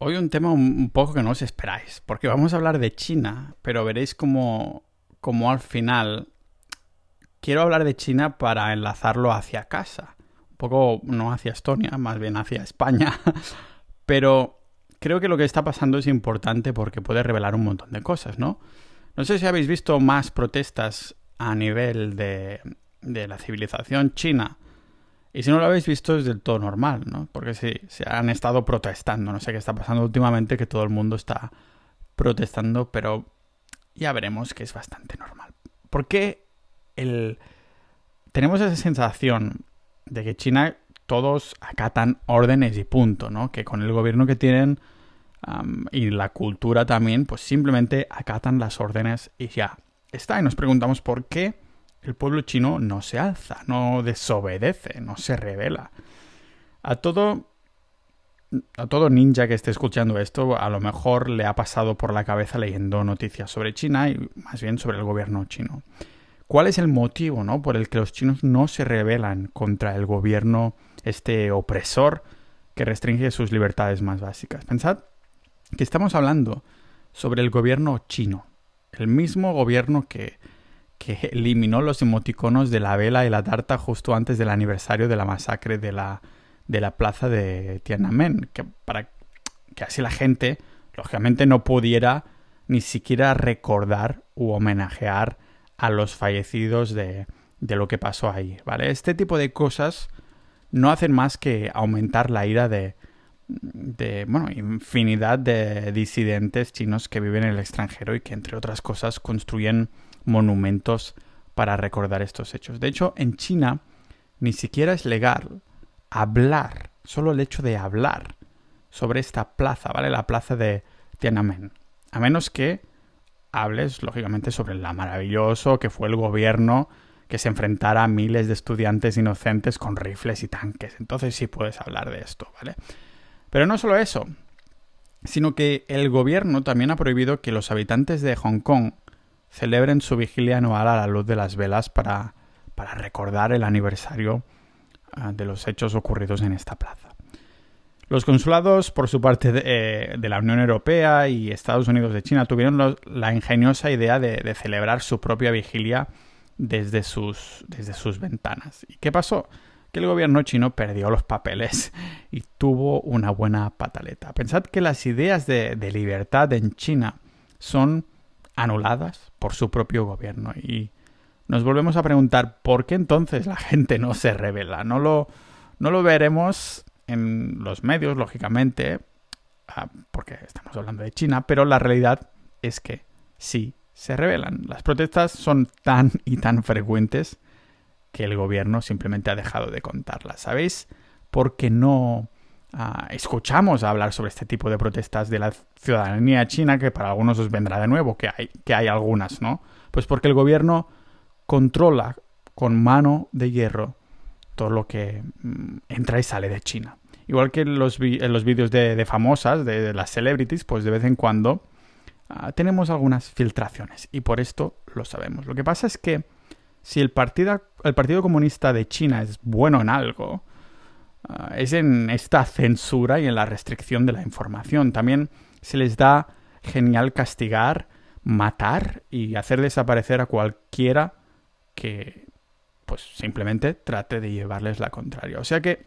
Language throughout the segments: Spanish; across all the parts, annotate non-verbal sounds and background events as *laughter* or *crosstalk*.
Hoy un tema un poco que no os esperáis, porque vamos a hablar de China, pero veréis como, como al final quiero hablar de China para enlazarlo hacia casa, un poco no hacia Estonia, más bien hacia España, *laughs* pero creo que lo que está pasando es importante porque puede revelar un montón de cosas, ¿no? No sé si habéis visto más protestas a nivel de, de la civilización china y si no lo habéis visto es del todo normal, ¿no? Porque sí, se han estado protestando, no sé qué está pasando últimamente, que todo el mundo está protestando, pero ya veremos que es bastante normal. Porque el... tenemos esa sensación de que China todos acatan órdenes y punto, ¿no? Que con el gobierno que tienen y la cultura también, pues simplemente acatan las órdenes y ya está. Y nos preguntamos por qué el pueblo chino no se alza, no desobedece, no se revela. A todo a todo ninja que esté escuchando esto, a lo mejor le ha pasado por la cabeza leyendo noticias sobre China y más bien sobre el gobierno chino. ¿Cuál es el motivo ¿no? por el que los chinos no se rebelan contra el gobierno, este opresor, que restringe sus libertades más básicas? Pensad que estamos hablando sobre el gobierno chino, el mismo gobierno que que eliminó los emoticonos de la vela y la tarta justo antes del aniversario de la masacre de la, de la plaza de Tiananmen, que para que así la gente, lógicamente, no pudiera ni siquiera recordar u homenajear a los fallecidos de, de lo que pasó ahí, ¿vale? Este tipo de cosas no hacen más que aumentar la ira de, de bueno, infinidad de disidentes chinos que viven en el extranjero y que, entre otras cosas, construyen monumentos para recordar estos hechos. De hecho, en China ni siquiera es legal hablar, solo el hecho de hablar sobre esta plaza, ¿vale? La plaza de Tiananmen. A menos que hables, lógicamente, sobre la maravilloso que fue el gobierno que se enfrentara a miles de estudiantes inocentes con rifles y tanques. Entonces sí puedes hablar de esto, ¿vale? Pero no solo eso, sino que el gobierno también ha prohibido que los habitantes de Hong Kong celebren su vigilia anual a la luz de las velas para, recordar el aniversario ah, de los hechos ocurridos en esta plaza. Los consulados, por su parte, de, eh, la Unión Europea y Estados Unidos de China tuvieron la ingeniosa idea de, celebrar su propia vigilia desde sus, desde sus ventanas. ¿Y qué pasó? que el gobierno chino perdió los papeles *laughs* y tuvo una buena pataleta. Pensad que las ideas de libertad en China son anuladas por su propio gobierno. Y nos volvemos a preguntar por qué entonces la gente no se revela. No lo, no lo veremos en los medios, lógicamente, ah, porque estamos hablando de China, pero la realidad es que sí se revelan. Las protestas son tan y tan frecuentes que el gobierno simplemente ha dejado de contarlas. ¿Sabéis Porque no Ah, escuchamos hablar sobre este tipo de protestas de la ciudadanía china, que para algunos os vendrá de nuevo, que hay, que hay algunas, ¿no? Pues porque el gobierno controla con mano de hierro todo lo que mm, entra y sale de China. Igual que en los, vídeos de, famosas, de, las celebrities, pues de vez en cuando ah, tenemos algunas filtraciones y por esto lo sabemos. Lo que pasa es que si el, partido el Partido Comunista de China es bueno en algo, Ah, es en esta censura y en la restricción de la información. También se les da genial castigar, matar y hacer desaparecer a cualquiera que pues simplemente trate de llevarles la contraria. O sea que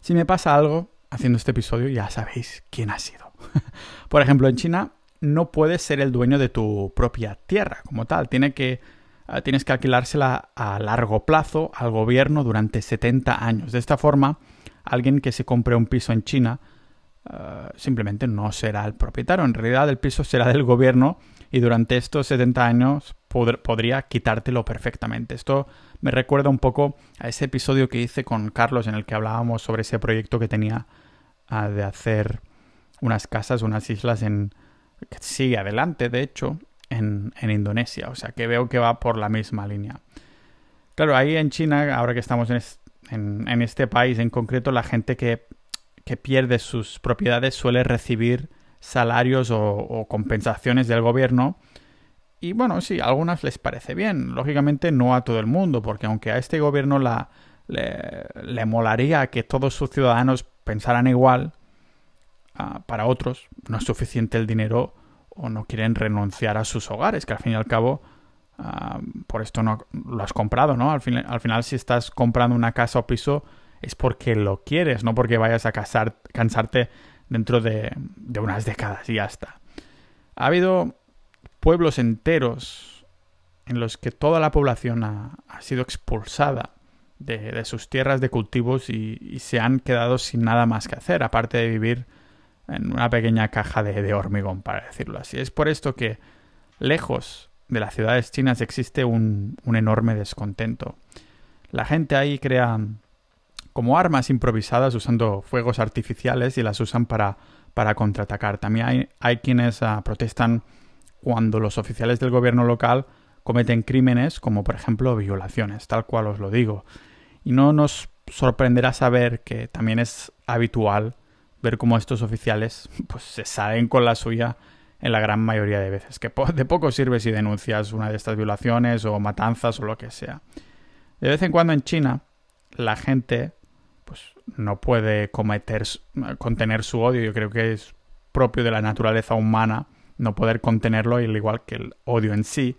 si me pasa algo haciendo este episodio ya sabéis quién ha sido. *laughs* Por ejemplo, en China no puedes ser el dueño de tu propia tierra como tal, tiene que Ah, tienes que alquilársela a largo plazo al gobierno durante 70 años. De esta forma, alguien que se compre un piso en China ah, simplemente no será el propietario. En realidad el piso será del gobierno y durante estos 70 años podría quitártelo perfectamente. Esto me recuerda un poco a ese episodio que hice con Carlos en el que hablábamos sobre ese proyecto que tenía ah, de hacer unas casas, unas islas en... sigue adelante, de hecho, en, Indonesia. O sea que veo que va por la misma línea. Claro, ahí en China, ahora que estamos en, este país en concreto, la gente que, pierde sus propiedades suele recibir salarios o, compensaciones del gobierno. Y bueno, sí, a algunas les parece bien. Lógicamente no a todo el mundo, porque aunque a este gobierno le, molaría que todos sus ciudadanos pensaran igual, ah, para otros no es suficiente el dinero o no quieren renunciar a sus hogares, que al fin y al cabo ah, por esto no lo has comprado, ¿no? Al, al final si estás comprando una casa o piso es porque lo quieres, no porque vayas a casar, cansarte dentro de, unas décadas y ya está. Ha habido pueblos enteros en los que toda la población ha, sido expulsada de, sus tierras de cultivos y, se han quedado sin nada más que hacer, aparte de vivir en una pequeña caja de, hormigón, para decirlo así. Es por esto que, lejos de las ciudades chinas, existe un, enorme descontento. La gente ahí crea mm, como armas improvisadas usando fuegos artificiales y las usan para, para contraatacar. También hay, quienes ah, protestan cuando los oficiales del gobierno local cometen crímenes como por ejemplo violaciones, tal cual os lo digo. Y no nos sorprenderá saber que también es habitual ver cómo estos oficiales *laughs* pues, se salen con la suya en la gran mayoría de veces, que de poco sirve si denuncias una de estas violaciones o matanzas o lo que sea. De vez en cuando en China la gente pues, no puede cometer, contener su odio, yo creo que es propio de la naturaleza humana no poder contenerlo, al igual que el odio en sí,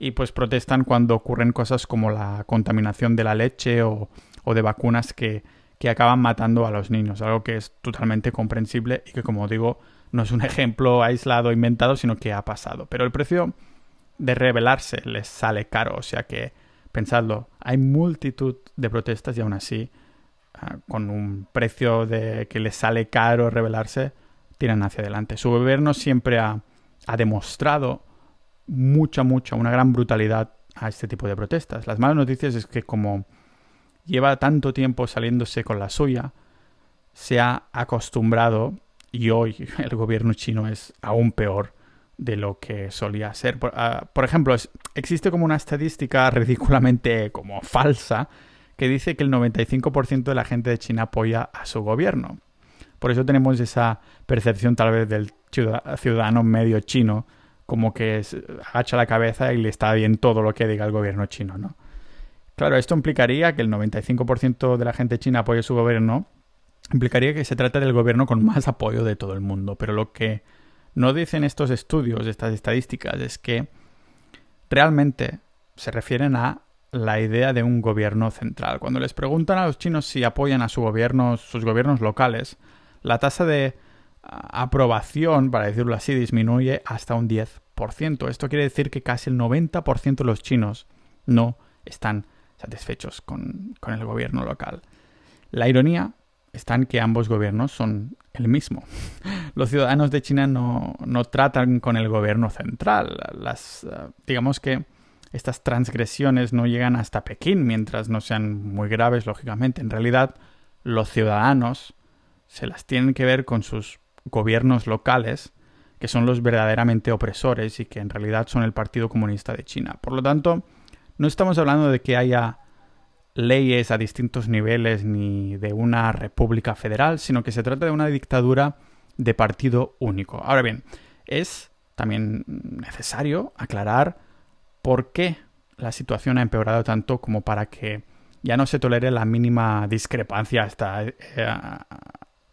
y pues protestan cuando ocurren cosas como la contaminación de la leche o de vacunas que que acaban matando a los niños, algo que es totalmente comprensible y que como digo no es un *laughs* ejemplo aislado, inventado, sino que ha pasado. Pero el precio de rebelarse les sale caro, o sea que pensadlo, hay multitud de protestas y aún así ah, con un precio de que les sale caro rebelarse, tiran hacia adelante. Su gobierno siempre ha, ha, demostrado mucha, mucha, una gran brutalidad a este tipo de protestas. Las malas noticias es que como lleva tanto tiempo saliéndose con la suya, se ha acostumbrado y hoy *laughs* el gobierno chino es aún peor de lo que solía ser. Por, ah, ejemplo, existe como una estadística ridículamente como falsa que dice que el 95% de la gente de China apoya a su gobierno. Por eso tenemos esa percepción tal vez del ciudadano medio chino como que hacha la cabeza y le está bien todo lo que diga el gobierno chino, ¿no? Claro, esto implicaría que el 95% de la gente china apoye su gobierno. Implicaría que se trata del gobierno con más apoyo de todo el mundo. Pero lo que no dicen estos estudios, estas estadísticas, es que realmente se refieren a la idea de un gobierno central. Cuando les preguntan a los chinos si apoyan a su gobierno, sus gobiernos locales, la tasa de aprobación, para decirlo así, disminuye hasta un 10%. Esto quiere decir que casi el 90% de los chinos no están satisfechos con, el gobierno local. La ironía está en que ambos gobiernos son el mismo. *laughs* Los ciudadanos de China no, no tratan con el gobierno central. Las, eh, digamos que estas transgresiones no llegan hasta Pekín, mientras no sean muy graves, lógicamente. En realidad, los ciudadanos se las tienen que ver con sus gobiernos locales, que son los verdaderamente opresores y que en realidad son el Partido Comunista de China. Por lo tanto, no estamos hablando de que haya leyes a distintos niveles ni de una república federal, sino que se trata de una dictadura de partido único. Ahora bien, es también necesario aclarar por qué la situación ha empeorado tanto como para que ya no se tolere la mínima discrepancia hasta, eh,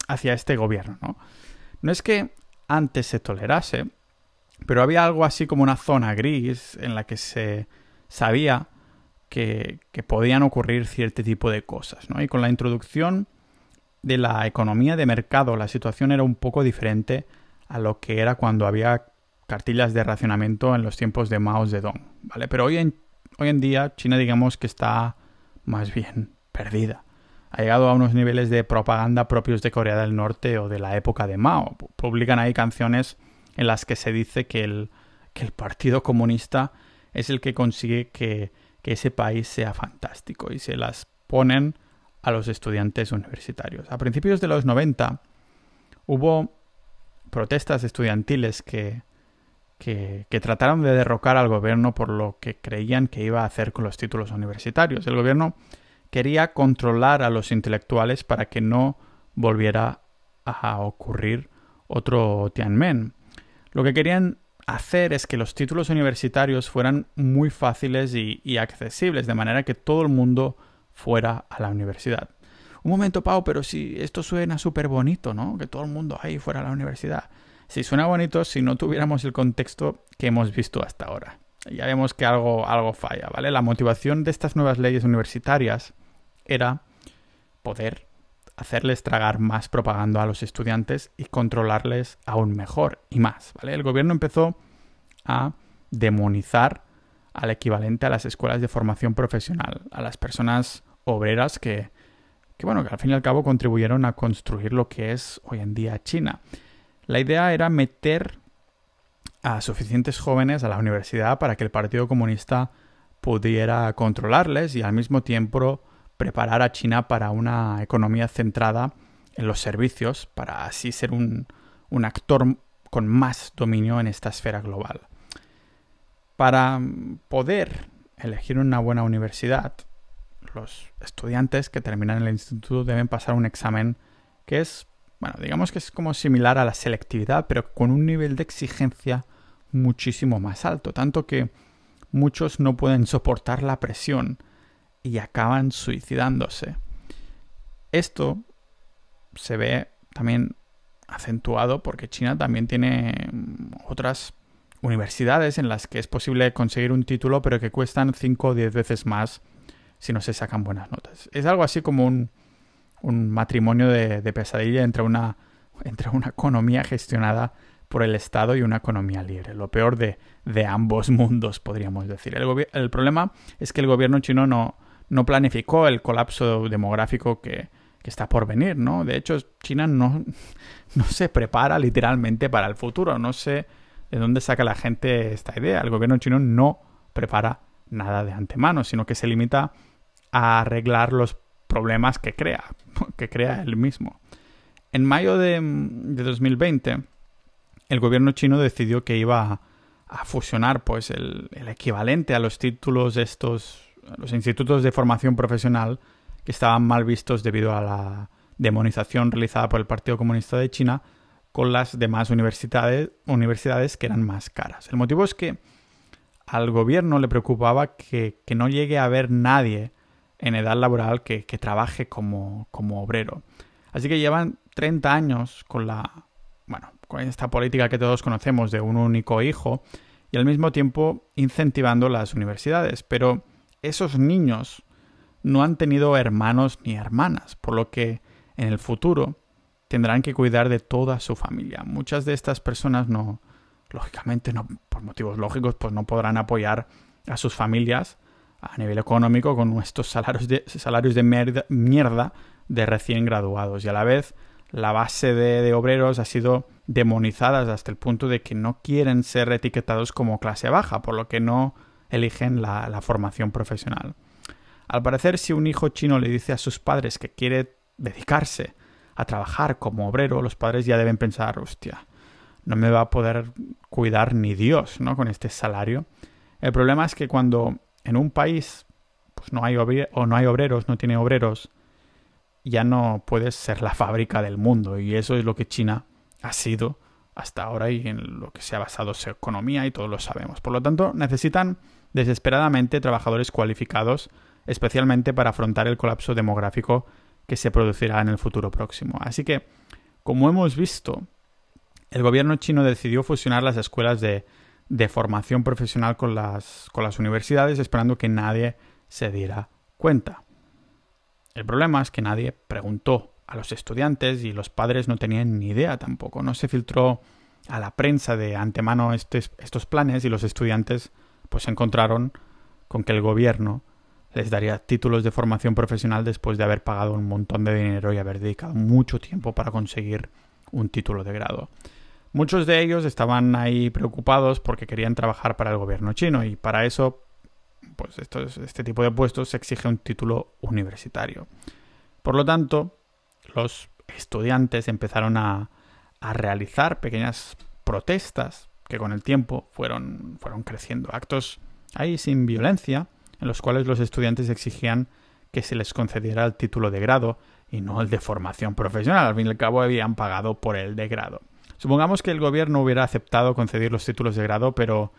hacia este gobierno. ¿no? no es que antes se tolerase, pero había algo así como una zona gris en la que se sabía que, podían ocurrir cierto tipo de cosas. ¿no? Y con la introducción de la economía de mercado la situación era un poco diferente a lo que era cuando había cartillas de racionamiento en los tiempos de Mao Zedong. ¿vale? Pero hoy en, hoy en día China digamos que está más bien perdida. Ha llegado a unos niveles de propaganda propios de Corea del Norte o de la época de Mao. Publican ahí canciones en las que se dice que que el Partido Comunista es el que consigue que, ese país sea fantástico y se las ponen a los estudiantes universitarios. A principios de los 90 hubo protestas estudiantiles que, que, trataron de derrocar al gobierno por lo que creían que iba a hacer con los títulos universitarios. El gobierno quería controlar a los intelectuales para que no volviera a ocurrir otro Tianmen. Lo que querían hacer es que los títulos universitarios fueran muy fáciles y, accesibles, de manera que todo el mundo fuera a la universidad. Un momento, Pau, pero si esto suena súper bonito, ¿no? Que todo el mundo ahí fuera a la universidad. Si suena bonito si no tuviéramos el contexto que hemos visto hasta ahora. Ya vemos que algo, algo falla, ¿vale? La motivación de estas nuevas leyes universitarias era poder hacerles tragar más propaganda a los estudiantes y controlarles aún mejor y más, ¿vale? El gobierno empezó a demonizar al equivalente a las escuelas de formación profesional, a las personas obreras que, que, bueno, que al fin y al cabo contribuyeron a construir lo que es hoy en día China. La idea era meter a suficientes jóvenes a la universidad para que el Partido Comunista pudiera controlarles y al mismo tiempo preparar a China para una economía centrada en los servicios, para así ser un, actor con más dominio en esta esfera global. Para mm, poder elegir una buena universidad, los estudiantes que terminan el instituto deben pasar un examen que es, bueno, digamos que es como similar a la selectividad, pero con un nivel de exigencia muchísimo más alto, tanto que muchos no pueden soportar la presión y acaban suicidándose. Esto se ve también acentuado porque China también tiene mm, otras universidades en las que es posible conseguir un título pero que cuestan 5 o 10 veces más si no se sacan buenas notas. Es algo así como un, un matrimonio de, pesadilla entre una, entre una economía gestionada por el Estado y una economía libre. Lo peor de, ambos *laughs* mundos, podríamos decir. el, problema es que el gobierno chino no, no planificó el colapso demográfico que, está por venir, ¿no? De hecho, China no, *laughs* no se prepara literalmente para el futuro. No sé de dónde saca la gente esta idea. El gobierno chino no prepara nada de antemano, sino que se limita a arreglar los problemas que crea, *laughs* que crea él mismo. En mayo de, 2020, el gobierno chino decidió que iba a, fusionar pues, el, el, equivalente a los títulos de estos los institutos de formación profesional que estaban mal vistos debido a la demonización realizada por el Partido Comunista de China con las demás universidades, universidades que eran más caras. El motivo es que al gobierno le preocupaba que, no llegue a haber nadie en edad laboral que, trabaje como, como obrero. Así que llevan 30 años con la bueno, con esta política que todos conocemos de un único hijo y al mismo tiempo incentivando las universidades, pero esos niños no han tenido hermanos ni hermanas, por lo que en el futuro tendrán que cuidar de toda su familia. Muchas de estas personas no, lógicamente, no, por motivos lógicos, pues no podrán apoyar a sus familias a nivel económico con nuestros salarios de, salarios de mierda, de recién graduados. Y a la vez, la base de obreros ha sido demonizada hasta el punto de que no quieren ser etiquetados como clase baja, por lo que no eligen la, formación profesional. Al parecer, si un hijo chino le dice a sus padres que quiere dedicarse a trabajar como obrero, los padres ya deben pensar, hostia, no me va a poder cuidar ni Dios, ¿no? Con este salario. El problema es que cuando en un país pues no hay o no hay obreros, no tiene obreros, ya no puedes ser la fábrica del mundo y eso es lo que China ha sido hasta ahora y en lo que se ha basado su economía y todos lo sabemos. Por lo tanto, necesitan desesperadamente trabajadores cualificados, especialmente para afrontar el colapso demográfico que se producirá en el futuro próximo. Así que, como hemos visto, el gobierno chino decidió fusionar las escuelas de, formación profesional con las, universidades esperando que nadie se diera cuenta. El problema es que nadie preguntó a los estudiantes y los padres no tenían ni idea tampoco. No se filtró a la prensa de antemano estos planes y los estudiantes pues se encontraron con que el gobierno les daría títulos de formación profesional después de haber pagado un montón de dinero y haber dedicado mucho tiempo para conseguir un título de grado. Muchos de ellos estaban ahí preocupados porque querían trabajar para el gobierno chino y para eso, pues este tipo de puestos se exige un título universitario. Por lo tanto, los estudiantes empezaron a, a realizar pequeñas protestas que con el tiempo fueron, fueron creciendo. Actos ahí sin violencia, en los cuales los estudiantes exigían que se les concediera el título de grado y no el de formación profesional. Al fin y al cabo habían pagado por el de grado. Supongamos que el gobierno hubiera aceptado conceder los títulos de grado, pero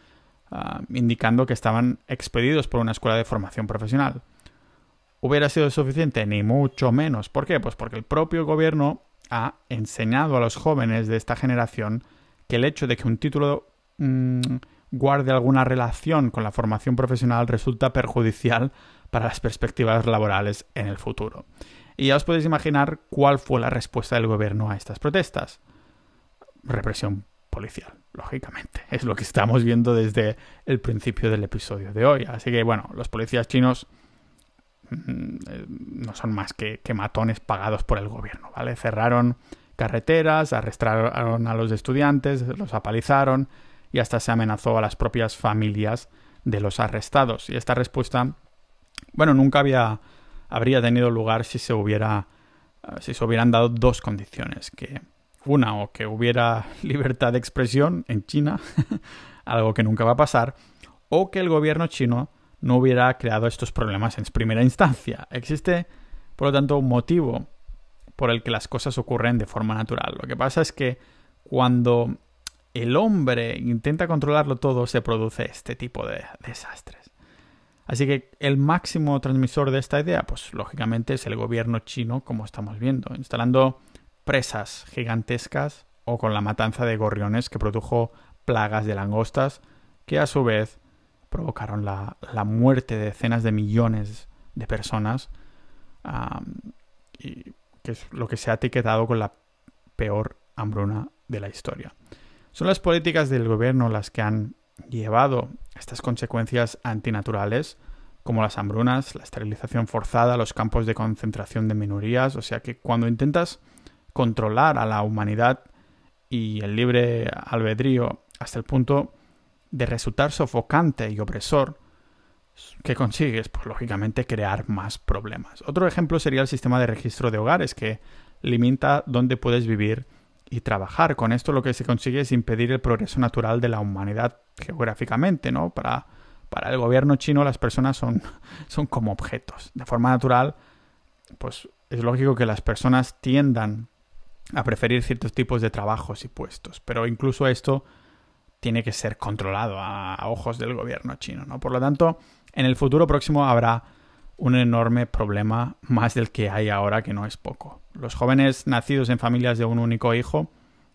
ah, indicando que estaban expedidos por una escuela de formación profesional. ¿Hubiera sido suficiente? Ni mucho menos. ¿Por qué? Pues porque el propio gobierno ha enseñado a los jóvenes de esta generación que el hecho de que un título mm, guarde alguna relación con la formación profesional resulta perjudicial para las perspectivas laborales en el futuro. Y ya os podéis imaginar cuál fue la respuesta del gobierno a estas protestas. Represión policial, lógicamente. *laughs* Es lo que estamos viendo desde el principio del episodio de hoy. Así que bueno, los policías chinos mm, eh, no son más que, que matones pagados por el gobierno, ¿vale? Cerraron carreteras, arrestaron a los estudiantes, los apalizaron y hasta se amenazó a las propias familias de los arrestados. Y esta respuesta, bueno, nunca había, habría tenido lugar si se hubiera, eh, si se hubieran dado dos condiciones, que una o que hubiera *laughs* libertad de expresión en China, *laughs* algo que nunca va a pasar, o que el gobierno chino no hubiera creado estos problemas en primera instancia. Existe, por lo tanto, un motivo por el que las cosas ocurren de forma natural. Lo que pasa es que cuando el hombre intenta controlarlo todo, se produce este tipo de desastres. Así que el máximo transmisor de esta idea, pues lógicamente es el gobierno chino, como estamos viendo, instalando presas gigantescas o con la matanza de gorriones que produjo plagas de langostas, que a su vez provocaron la, muerte de decenas de millones de personas y que es lo que se ha etiquetado con la peor hambruna de la historia. Son las políticas del gobierno las que han llevado estas consecuencias antinaturales, como las hambrunas, la esterilización forzada, los campos de concentración de minorías, o sea que cuando intentas controlar a la humanidad y el libre albedrío hasta el punto de resultar sofocante y opresor, ¿Qué consigues? Pues lógicamente crear más problemas. Otro ejemplo sería el sistema de registro de hogares que limita dónde puedes vivir y trabajar. Con esto lo que se consigue es impedir el progreso natural de la humanidad geográficamente, ¿no? Para, para el gobierno chino las personas son, *laughs* son como objetos. De forma natural, pues es lógico que las personas tiendan a preferir ciertos tipos de trabajos y puestos. Pero incluso esto tiene que ser controlado a, ojos del gobierno chino, ¿no? Por lo tanto, en el futuro próximo habrá un enorme problema más del que hay ahora, que no es poco. Los jóvenes nacidos en familias de un único hijo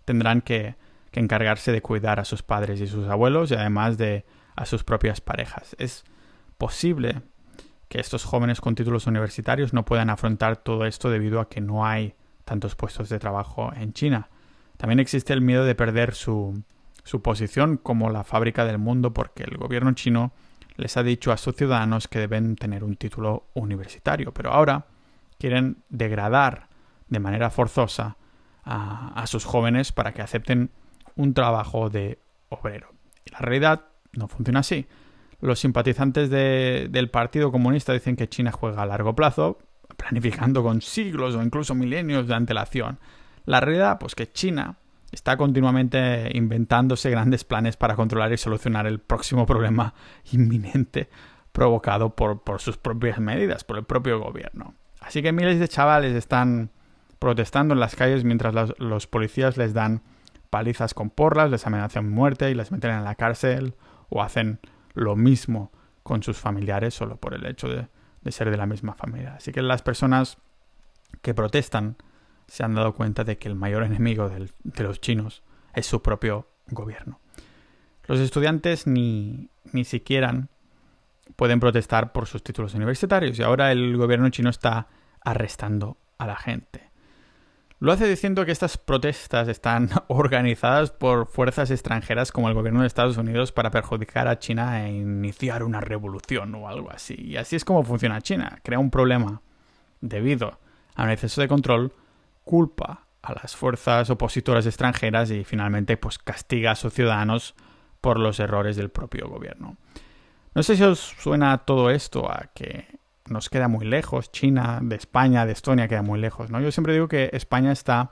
tendrán que, que encargarse de cuidar a sus padres y sus abuelos y además de a sus propias parejas. Es posible que estos jóvenes con títulos universitarios no puedan afrontar todo esto debido a que no hay tantos puestos de trabajo en China. También existe el miedo de perder su, su posición como la fábrica del mundo porque el gobierno chino les ha dicho a sus ciudadanos que deben tener un título universitario, pero ahora quieren degradar de manera forzosa a, sus jóvenes para que acepten un trabajo de obrero. Y la realidad no funciona así. Los simpatizantes del Partido Comunista dicen que China juega a largo plazo, planificando con siglos o incluso milenios de antelación. La realidad, pues que China está continuamente inventándose grandes planes para controlar y solucionar el próximo problema inminente provocado por, sus propias medidas, por el propio gobierno. Así que miles de chavales están protestando en las calles mientras los, policías les dan palizas con porras, les amenazan muerte y les meten en la cárcel o hacen lo mismo con sus familiares solo por el hecho de, de ser de la misma familia. Así que las personas que protestan se han dado cuenta de que el mayor enemigo de los chinos es su propio gobierno. Los estudiantes ni, ni siquiera pueden protestar por sus títulos universitarios y ahora el gobierno chino está arrestando a la gente. Lo hace diciendo que estas protestas están *laughs* organizadas por fuerzas extranjeras como el gobierno de Estados Unidos para perjudicar a China e iniciar una revolución o algo así. Y así es como funciona China. Crea un problema debido a un exceso de control culpa a las fuerzas opositoras extranjeras y finalmente pues castiga a sus ciudadanos por los errores del propio gobierno. No sé si os suena todo esto a que nos queda muy lejos, China, de España, de Estonia queda muy lejos, ¿no? Yo siempre digo que España está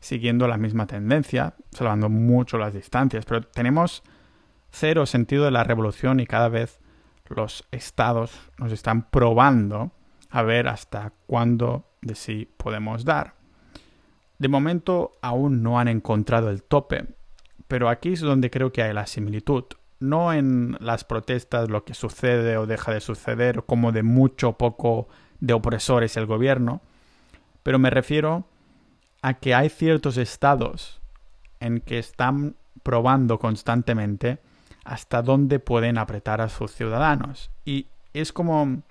siguiendo la misma tendencia, salvando mucho las distancias, pero tenemos cero sentido de la revolución y cada vez los estados nos están probando a ver hasta cuándo de sí podemos dar. De momento aún no han encontrado el tope, pero aquí es donde creo que hay la similitud. No en las protestas lo que sucede o deja de suceder, como de mucho o poco de opresores el gobierno, pero me refiero a que hay ciertos estados en que están probando constantemente hasta dónde pueden apretar a sus ciudadanos. Y es como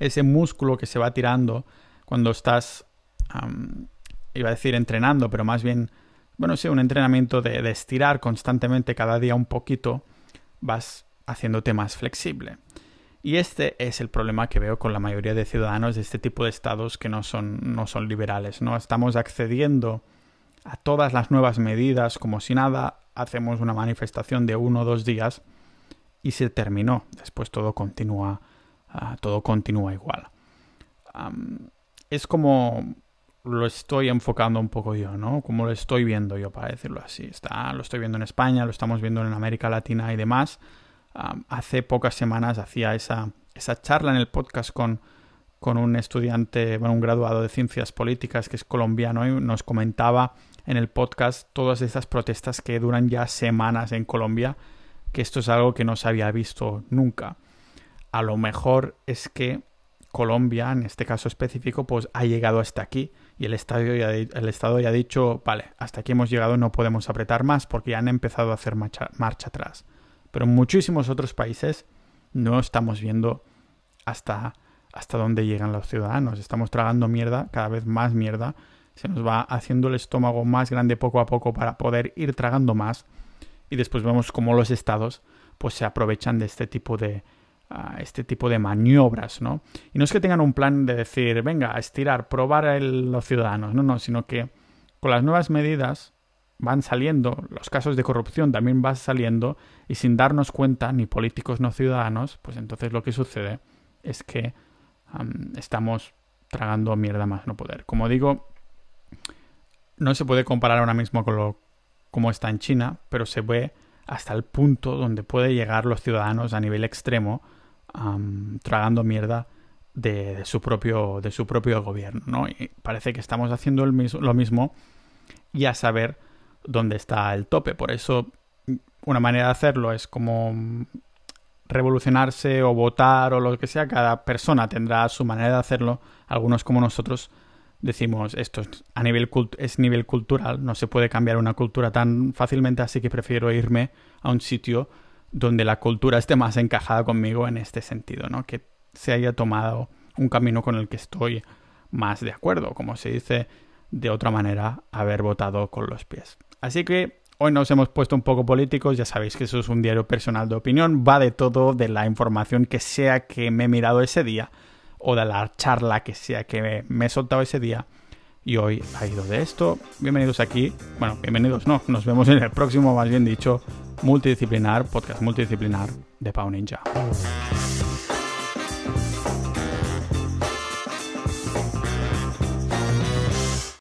ese músculo que se va tirando cuando estás iba a decir entrenando, pero más bien, bueno, sí, un entrenamiento de, estirar constantemente cada día un poquito, vas haciéndote más flexible. Y este es el problema que veo con la mayoría de ciudadanos de este tipo de estados que no son, no son liberales, ¿no? Estamos accediendo a todas las nuevas medidas como si nada, hacemos una manifestación de uno o dos días y se terminó. Después todo continúa, ah, todo continúa igual. es como lo estoy enfocando un poco yo, ¿no? Como lo estoy viendo yo, para decirlo así. Está, lo estoy viendo en España, lo estamos viendo en América Latina y demás. hace pocas semanas hacía esa, esa charla en el podcast con, con un estudiante, bueno, un graduado de ciencias políticas que es colombiano y nos comentaba en el podcast todas estas protestas que duran ya semanas en Colombia, que esto es algo que no se había visto nunca. A lo mejor es que Colombia, en este caso específico, pues ha llegado hasta aquí y el, ya el Estado ya ha dicho, vale, hasta aquí hemos llegado, no podemos apretar más porque ya han empezado a hacer marcha, atrás. Pero en muchísimos otros países no estamos viendo hasta, hasta dónde llegan los ciudadanos. Estamos tragando mierda, cada vez más mierda. Se nos va haciendo el estómago más grande poco a poco para poder ir tragando más. Y después vemos cómo los estados pues, se aprovechan de este tipo de, a este tipo de maniobras, ¿no? Y no es que tengan un plan de decir, venga, estirar, probar a los ciudadanos, no, no, sino que con las nuevas medidas van saliendo, los casos de corrupción también van saliendo, y sin darnos cuenta, ni políticos, no ciudadanos, pues entonces lo que sucede es que estamos tragando mierda más no poder. Como digo, no se puede comparar ahora mismo con lo como está en China, pero se ve hasta el punto donde puede llegar los ciudadanos a nivel extremo tragando mierda de, su propio, de su propio gobierno. Y parece que estamos haciendo lo mismo y a saber dónde está el tope. Por eso una manera de hacerlo es como revolucionarse o votar o lo que sea. Cada persona tendrá su manera de hacerlo. Algunos como nosotros decimos esto es, a nivel es nivel cultural, no se puede cambiar una cultura tan fácilmente, así que prefiero irme a un sitio donde la cultura esté más encajada conmigo en este sentido, ¿no? Que se haya tomado un camino con el que estoy más de acuerdo, como se dice de otra manera, haber votado con los pies. Así que hoy nos hemos puesto un poco políticos, ya sabéis que eso es un diario personal de opinión, va de todo, de la información que sea que me he mirado ese día o de la charla que sea que me, he soltado ese día. Y hoy ha ido de esto. Bienvenidos aquí. Bueno, bienvenidos no. Nos vemos en el próximo, más bien dicho, multidisciplinar, podcast multidisciplinar de Pau Ninja.